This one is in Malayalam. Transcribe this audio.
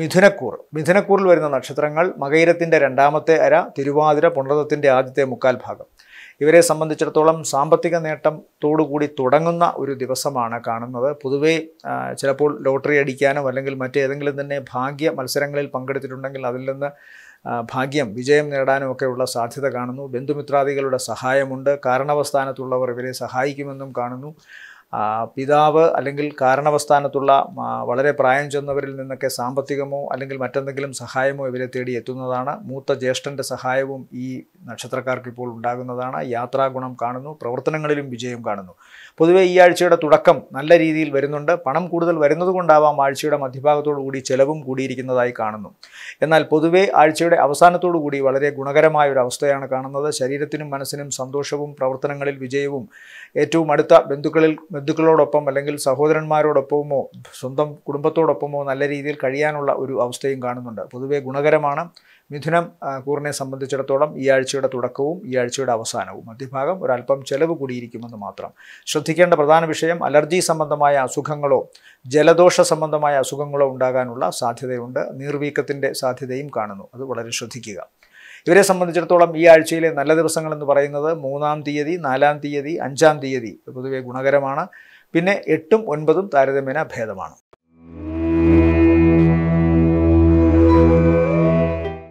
മിഥുനക്കൂർ മിഥുനക്കൂറിൽ വരുന്ന നക്ഷത്രങ്ങൾ മകൈരത്തിൻ്റെ രണ്ടാമത്തെ അര തിരുവാതിര പുണർത്തത്തിൻ്റെ ആദ്യത്തെ മുക്കാൽ ഭാഗം ഇവരെ സംബന്ധിച്ചിടത്തോളം സാമ്പത്തിക നേട്ടത്തോടുകൂടി തുടങ്ങുന്ന ഒരു ദിവസമാണ് കാണുന്നത് പൊതുവേ ചിലപ്പോൾ ലോട്ടറി അടിക്കാനോ അല്ലെങ്കിൽ മറ്റേതെങ്കിലും തന്നെ ഭാഗ്യ മത്സരങ്ങളിൽ പങ്കെടുത്തിട്ടുണ്ടെങ്കിൽ അതിൽ നിന്ന് ഭാഗ്യം വിജയം നേടാനും ഒക്കെയുള്ള സാധ്യത കാണുന്നു ബന്ധുമിത്രാദികളുടെ സഹായമുണ്ട് കാരണവസ്ഥാനത്തുള്ളവർ ഇവരെ സഹായിക്കുമെന്നും കാണുന്നു പിതാവ് അല്ലെങ്കിൽ കാരണവസ്ഥാനത്തുള്ള വളരെ പ്രായം ചെന്നവരിൽ നിന്നൊക്കെ സാമ്പത്തികമോ അല്ലെങ്കിൽ മറ്റെന്തെങ്കിലും സഹായമോ ഇവരെ തേടി എത്തുന്നതാണ് മൂത്ത ജ്യേഷ്ഠൻ്റെ സഹായവും ഈ നക്ഷത്രക്കാർക്ക് ഇപ്പോൾ ഉണ്ടാകുന്നതാണ് യാത്രാഗുണം കാണുന്നു പ്രവർത്തനങ്ങളിലും വിജയം കാണുന്നു പൊതുവേ ഈ ആഴ്ചയുടെ തുടക്കം നല്ല രീതിയിൽ വരുന്നുണ്ട് പണം കൂടുതൽ വരുന്നത് കൊണ്ടാവാം ആഴ്ചയുടെ മധ്യഭാഗത്തോടു കൂടി ചെലവും കൂടിയിരിക്കുന്നതായി കാണുന്നു എന്നാൽ പൊതുവേ ആഴ്ചയുടെ അവസാനത്തോടു കൂടി വളരെ ഗുണകരമായ ഒരു അവസ്ഥയാണ് കാണുന്നത് ശരീരത്തിനും മനസ്സിനും സന്തോഷവും പ്രവർത്തനങ്ങളിൽ വിജയവും ഏറ്റവും അടുത്ത ബന്ധുക്കളിൽ ബന്ധുക്കളോടൊപ്പം അല്ലെങ്കിൽ സഹോദരന്മാരോടൊപ്പമോ സ്വന്തം കുടുംബത്തോടൊപ്പമോ നല്ല രീതിയിൽ കഴിയാനുള്ള ഒരു അവസ്ഥയും കാണുന്നുണ്ട് പൊതുവെ ഗുണകരമാണ് മിഥുനം കൂറിനെ സംബന്ധിച്ചിടത്തോളം ഈ ആഴ്ചയുടെ തുടക്കവും ഈ ആഴ്ചയുടെ അവസാനവും മധ്യഭാഗം ഒരല്പം ചെലവ് കൂടിയിരിക്കുമെന്ന് മാത്രം ശ്രദ്ധിക്കേണ്ട പ്രധാന വിഷയം അലർജി സംബന്ധമായ അസുഖങ്ങളോ ജലദോഷ സംബന്ധമായ അസുഖങ്ങളോ ഉണ്ടാകാനുള്ള സാധ്യതയുണ്ട് നീർവീക്കത്തിൻ്റെ സാധ്യതയും കാണുന്നു അത് വളരെ ശ്രദ്ധിക്കുക ഇവരെ സംബന്ധിച്ചിടത്തോളം ഈ ആഴ്ചയിലെ നല്ല ദിവസങ്ങൾ എന്ന് പറയുന്നത് മൂന്നാം തീയതി നാലാം തീയതി അഞ്ചാം തീയതി പൊതുവെ ഗുണകരമാണ് പിന്നെ എട്ടും ഒൻപതും താരതമ്യേന ഭേദമാണ്